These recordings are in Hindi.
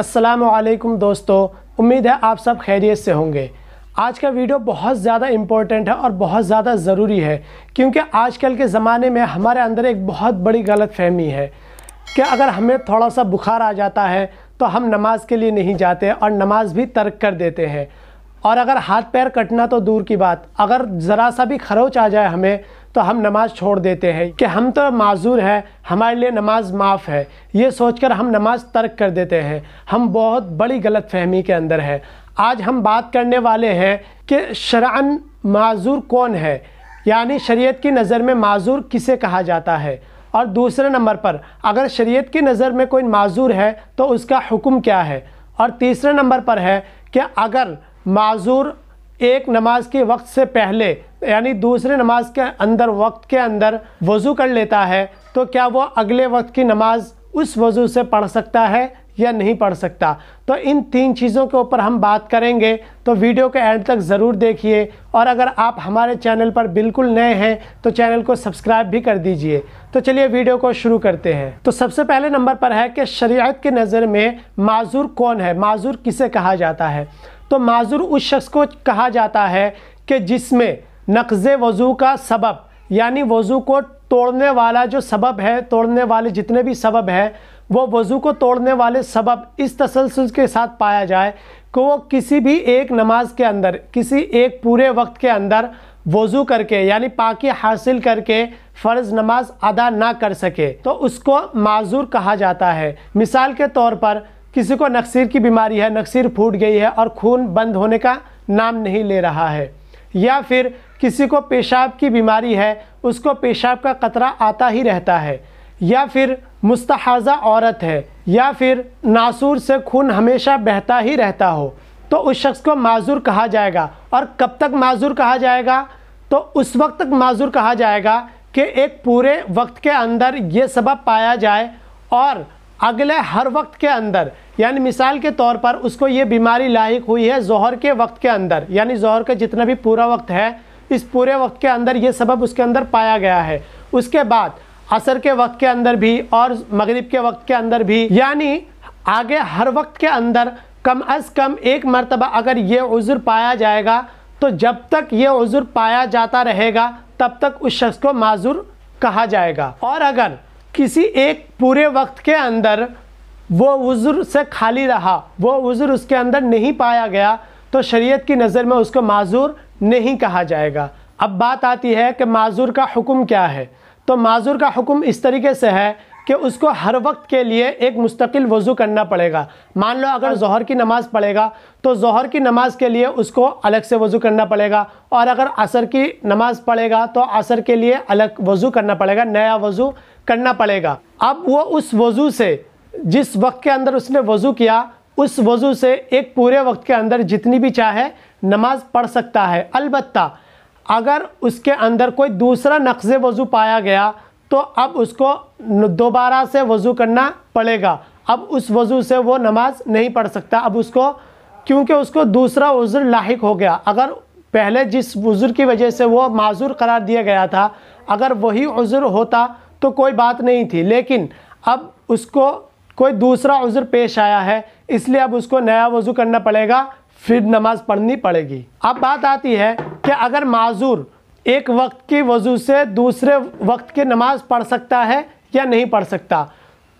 असलकम दोस्तों उम्मीद है आप सब खैरियत से होंगे आज का वीडियो बहुत ज़्यादा इम्पोर्टेंट है और बहुत ज़्यादा ज़रूरी है क्योंकि आजकल के ज़माने में हमारे अंदर एक बहुत बड़ी गलत फहमी है कि अगर हमें थोड़ा सा बुखार आ जाता है तो हम नमाज के लिए नहीं जाते और नमाज भी तर्क कर देते हैं और अगर हाथ पैर कटना तो दूर की बात अगर ज़रा सा भी खरोच आ जाए हमें तो हम नमाज़ छोड़ देते हैं कि हम तो माजूर हैं हमारे लिए नमाज माफ़ है ये सोचकर हम नमाज तर्क कर देते हैं हम बहुत बड़ी गलत फहमी के अंदर है आज हम बात करने वाले हैं कि शरान माजूर कौन है यानी शरीयत की नज़र में माजूर किसे कहा जाता है और दूसरे नंबर पर अगर शरीयत की नज़र में कोई माजूर है तो उसका हुक्म क्या है और तीसरे नंबर पर है कि अगर माजूर एक नमाज के वक्त से पहले यानी दूसरे नमाज के अंदर वक्त के अंदर वज़ू कर लेता है तो क्या वो अगले वक्त की नमाज उस वज़ू से पढ़ सकता है या नहीं पढ़ सकता तो इन तीन चीज़ों के ऊपर हम बात करेंगे तो वीडियो के एंड तक ज़रूर देखिए और अगर आप हमारे चैनल पर बिल्कुल नए हैं तो चैनल को सब्सक्राइब भी कर दीजिए तो चलिए वीडियो को शुरू करते हैं तो सबसे पहले नंबर पर है कि शरीयत के नज़र में माजूर कौन है माजूर किसे कहा जाता है तो माजूर उस शख्स को कहा जाता है कि जिसमें नक्ज़ वज़ू का सबब यानी वज़ू को तोड़ने वाला जो सबब है तोड़ने वाले जितने भी सबब हैं वो वज़ू को तोड़ने वाले सबब इस तसलसल के साथ पाया जाए कि वो किसी भी एक नमाज के अंदर किसी एक पूरे वक्त के अंदर वज़ू करके यानी पाकि हासिल करके फ़र्ज़ नमाज अदा ना कर सके तो उसको माजूर कहा जाता है मिसाल के तौर पर किसी को नक्सीर की बीमारी है नक्सीर फूट गई है और खून बंद होने का नाम नहीं ले रहा है या फिर किसी को पेशाब की बीमारी है उसको पेशाब का कतरा आता ही रहता है या फिर मुस्तहाजा औरत है या फिर नासूर से खून हमेशा बहता ही रहता हो तो उस शख्स को माजूर कहा जाएगा और कब तक माजूर कहा जाएगा तो उस वक्त तक माजूर कहा जाएगा कि एक पूरे वक्त के अंदर ये सबब पाया जाए और अगले हर वक्त के अंदर यानी मिसाल के तौर पर उसको ये बीमारी लाइक हुई है जहर के वक्त के अंदर यानी जहर का जितना भी पूरा वक्त है इस पूरे वक्त के अंदर ये सबब उसके अंदर पाया गया है उसके बाद असर के वक्त के अंदर भी और मगरिब के वक्त के अंदर भी यानी आगे हर वक्त के अंदर कम अज़ कम एक मरतबा अगर ये उज़ुर पाया जाएगा तो जब तक ये उज़ुर पाया जाता रहेगा तब तक उस शख्स को माजूर कहा जाएगा और अगर किसी एक पूरे वक्त के अंदर वो उज़्र से खाली रहा वो उज़्र उसके अंदर नहीं पाया गया तो शरीयत की नज़र में उसको माजूर नहीं कहा जाएगा अब बात आती है कि माजूर का हुक्म क्या है तो माजूर का हुक्म इस तरीके से है कि उसको हर वक्त के लिए एक मुस्तकिल वज़ू करना पड़ेगा मान लो अगर जहर की नमाज़ पढ़ेगा तो जहर की नमाज़ के लिए उसको अलग से वज़ू करना पड़ेगा और अगर असर की नमाज़ पढ़ेगा तो असर के लिए अलग वज़ू करना पड़ेगा नया वज़ू करना पड़ेगा अब वो उस वज़ू से जिस वक्त के अंदर उसने वज़ू किया उस वज़ू से एक पूरे वक्त के अंदर जितनी भी चाहे नमाज पढ़ सकता है अलबत् अगर उसके अंदर कोई दूसरा नक्श वज़ू पाया गया तो अब उसको दोबारा से वज़ू करना पड़ेगा अब उस वज़ू से वो नमाज़ नहीं पढ़ सकता अब उसको क्योंकि उसको दूसरा उज़र लाक हो गया अगर पहले जिस उज़र की वजह से वो माजूर करार दिया गया था अगर वही वजू होता तो कोई बात नहीं थी लेकिन अब उसको कोई दूसरा उज़र पेश आया है इसलिए अब उसको नया वज़ू करना पड़ेगा फिर नमाज़ पढ़नी पड़ेगी अब बात आती है कि अगर माजूर एक वक्त की वज़ू से दूसरे वक्त की नमाज़ पढ़ सकता है या नहीं पढ़ सकता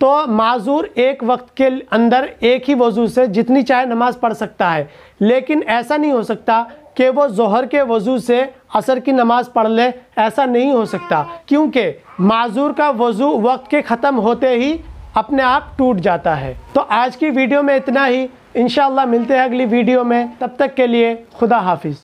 तो माजूर एक वक्त के अंदर एक ही वज़ू से जितनी चाहे नमाज़ पढ़ सकता है लेकिन ऐसा नहीं हो सकता कि वो जहर के वज़ू से असर की नमाज़ पढ़ ले ऐसा नहीं हो सकता क्योंकि माजूर का वज़ू वक्त के ख़त्म होते ही अपने आप टूट जाता है तो आज की वीडियो में इतना ही इन मिलते हैं अगली वीडियो में तब तक के लिए खुदा हाफिज़